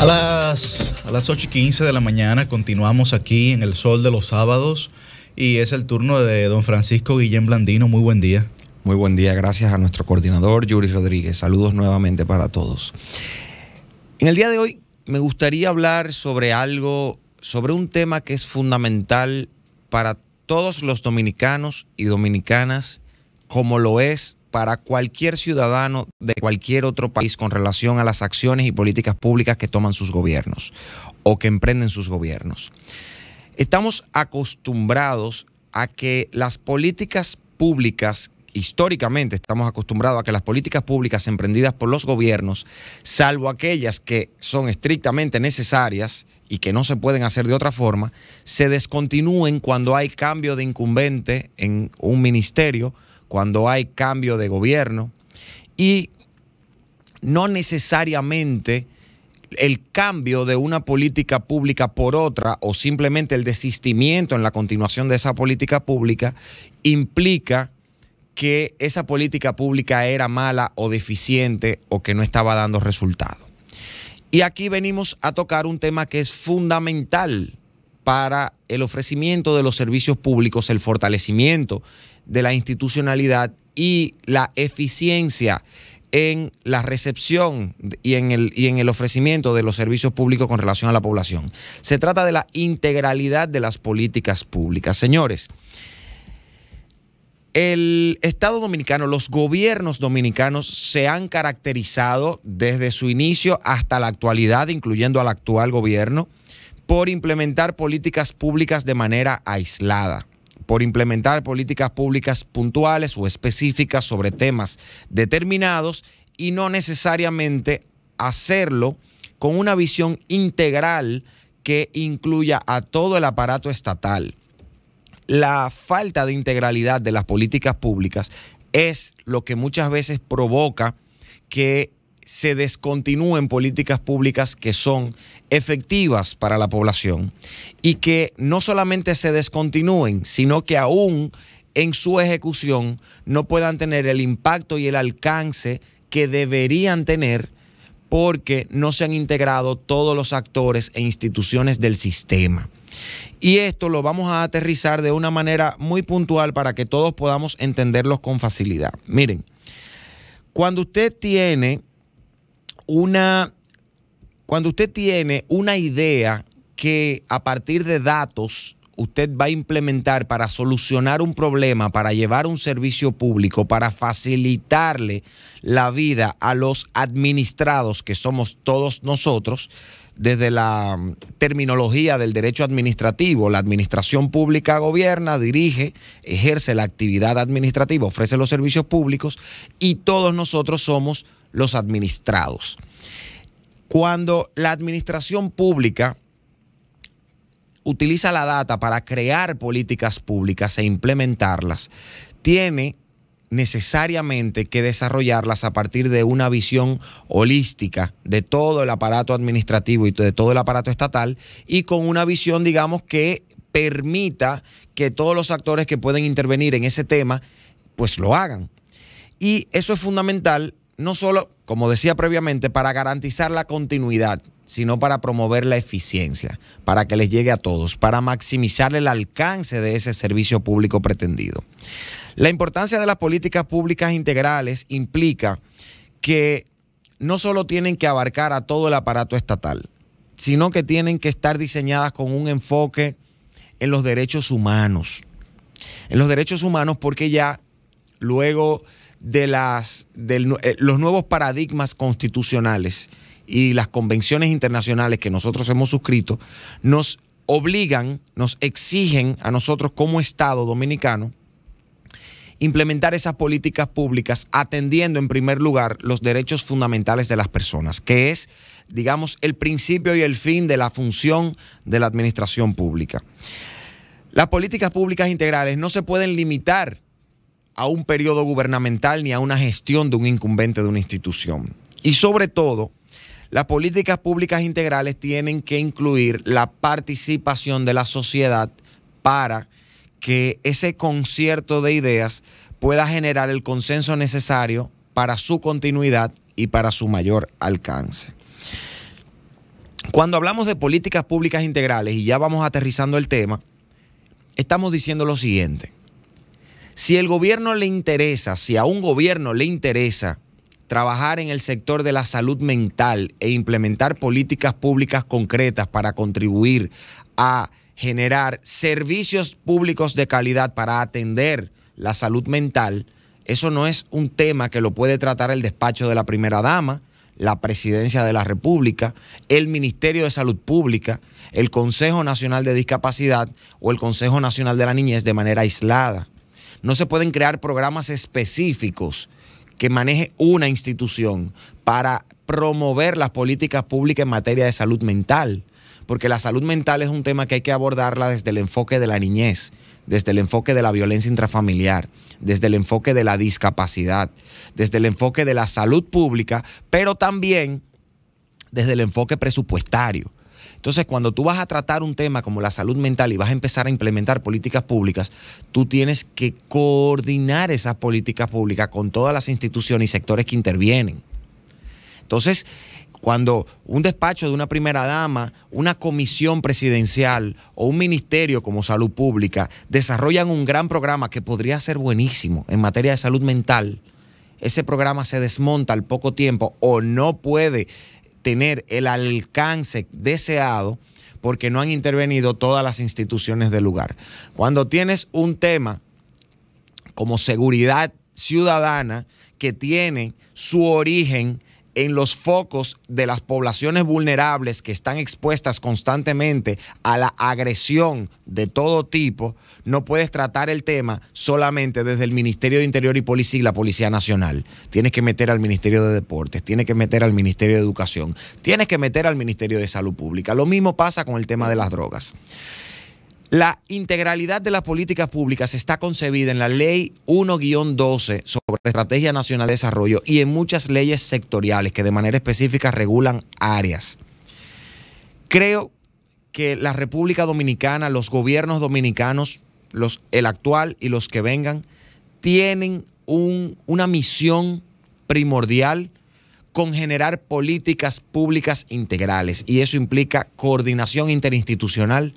A las, a las 8 y 15 de la mañana continuamos aquí en el sol de los sábados y es el turno de don Francisco Guillén Blandino. Muy buen día. Muy buen día, gracias a nuestro coordinador Yuri Rodríguez. Saludos nuevamente para todos. En el día de hoy me gustaría hablar sobre algo, sobre un tema que es fundamental para todos los dominicanos y dominicanas, como lo es para cualquier ciudadano de cualquier otro país con relación a las acciones y políticas públicas que toman sus gobiernos o que emprenden sus gobiernos. Estamos acostumbrados a que las políticas públicas, históricamente estamos acostumbrados a que las políticas públicas emprendidas por los gobiernos, salvo aquellas que son estrictamente necesarias y que no se pueden hacer de otra forma, se descontinúen cuando hay cambio de incumbente en un ministerio cuando hay cambio de gobierno y no necesariamente el cambio de una política pública por otra o simplemente el desistimiento en la continuación de esa política pública implica que esa política pública era mala o deficiente o que no estaba dando resultado. Y aquí venimos a tocar un tema que es fundamental para el ofrecimiento de los servicios públicos, el fortalecimiento de la institucionalidad y la eficiencia en la recepción y en, el, en el ofrecimiento de los servicios públicos con relación a la población. Se trata de la integralidad de las políticas públicas. Señores, el Estado dominicano, los gobiernos dominicanos se han caracterizado desde su inicio hasta la actualidad, incluyendo al actual gobierno, por implementar políticas públicas de manera aislada por implementar políticas públicas puntuales o específicas sobre temas determinados y no necesariamente hacerlo con una visión integral que incluya a todo el aparato estatal. La falta de integralidad de las políticas públicas es lo que muchas veces provoca que se descontinúen políticas públicas que son efectivas para la población y que no solamente se descontinúen, sino que aún en su ejecución no puedan tener el impacto y el alcance que deberían tener porque no se han integrado todos los actores e instituciones del sistema. Y esto lo vamos a aterrizar de una manera muy puntual para que todos podamos entenderlos con facilidad. Miren, cuando usted tiene una, cuando usted tiene una idea que a partir de datos usted va a implementar para solucionar un problema, para llevar un servicio público, para facilitarle la vida a los administrados, que somos todos nosotros, desde la mm, terminología del derecho administrativo, la administración pública gobierna, dirige, ejerce la actividad administrativa, ofrece los servicios públicos y todos nosotros somos los administrados. Cuando la administración pública utiliza la data para crear políticas públicas e implementarlas, tiene necesariamente que desarrollarlas a partir de una visión holística de todo el aparato administrativo y de todo el aparato estatal y con una visión, digamos, que permita que todos los actores que pueden intervenir en ese tema, pues lo hagan. Y eso es fundamental no solo, como decía previamente, para garantizar la continuidad, sino para promover la eficiencia, para que les llegue a todos, para maximizar el alcance de ese servicio público pretendido. La importancia de las políticas públicas integrales implica que no solo tienen que abarcar a todo el aparato estatal, sino que tienen que estar diseñadas con un enfoque en los derechos humanos. En los derechos humanos porque ya luego de, las, eh, los nuevos paradigmas constitucionales y las convenciones internacionales que nosotros hemos suscrito nos obligan, nos exigen a nosotros como Estado dominicano implementar esas políticas públicas atendiendo en primer lugar los derechos fundamentales de las personas, que es, digamos, el principio y el fin de la función de la administración pública. Las políticas públicas integrales no se pueden limitar a un periodo gubernamental ni a una gestión de un incumbente de una institución. Y sobre todo, las políticas públicas integrales tienen que incluir la participación de la sociedad para que ese concierto de ideas pueda generar el consenso necesario para su continuidad y para su mayor alcance. Cuando hablamos de políticas públicas integrales, y ya vamos aterrizando el tema, estamos diciendo lo siguiente. Si el gobierno le interesa, si a un gobierno le interesa trabajar en el sector de la salud mental e implementar políticas públicas concretas para contribuir a generar servicios públicos de calidad para atender la salud mental, eso no es un tema que lo puede tratar el despacho de la primera dama, la presidencia de la República, el Ministerio de Salud Pública, el Consejo Nacional de Discapacidad o el Consejo Nacional de la Niñez de manera aislada no se pueden crear programas específicos que maneje una institución para promover las políticas públicas en materia de salud mental, porque la salud mental es un tema que hay que abordarla desde el enfoque de la niñez, desde el enfoque de la violencia intrafamiliar, desde el enfoque de la discapacidad, desde el enfoque de la salud pública, pero también desde el enfoque presupuestario. Entonces, cuando tú vas a tratar un tema como la salud mental y vas a empezar a implementar políticas públicas, tú tienes que coordinar esas políticas públicas con todas las instituciones y sectores que intervienen. Entonces, cuando un despacho de una primera dama, una comisión presidencial o un ministerio como salud pública desarrollan un gran programa que podría ser buenísimo en materia de salud mental, ese programa se desmonta al poco tiempo o no puede tener el alcance deseado porque no han intervenido todas las instituciones del lugar. Cuando tienes un tema como seguridad ciudadana que tiene su origen en los focos de las poblaciones vulnerables que están expuestas constantemente a la agresión de todo tipo, no puedes tratar el tema solamente desde el Ministerio de Interior y Policía y la Policía Nacional. Tienes que meter al Ministerio de Deportes, tienes que meter al Ministerio de Educación, tienes que meter al Ministerio de Salud Pública. Lo mismo pasa con el tema de las drogas. La integralidad de las políticas públicas está concebida en la Ley 1-12 sobre Estrategia Nacional de Desarrollo y en muchas leyes sectoriales que de manera específica regulan áreas. Creo que la República Dominicana, los gobiernos dominicanos, el actual y los que vengan, tienen una misión primordial con generar políticas públicas integrales y eso implica coordinación interinstitucional,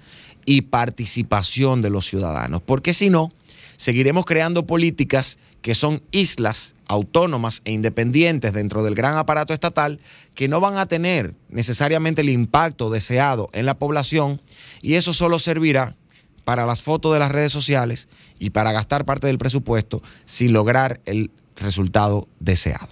y participación de los ciudadanos, porque si no, seguiremos creando políticas que son islas autónomas e independientes dentro del gran aparato estatal que no van a tener necesariamente el impacto deseado en la población y eso solo servirá para las fotos de las redes sociales y para gastar parte del presupuesto sin lograr el resultado deseado.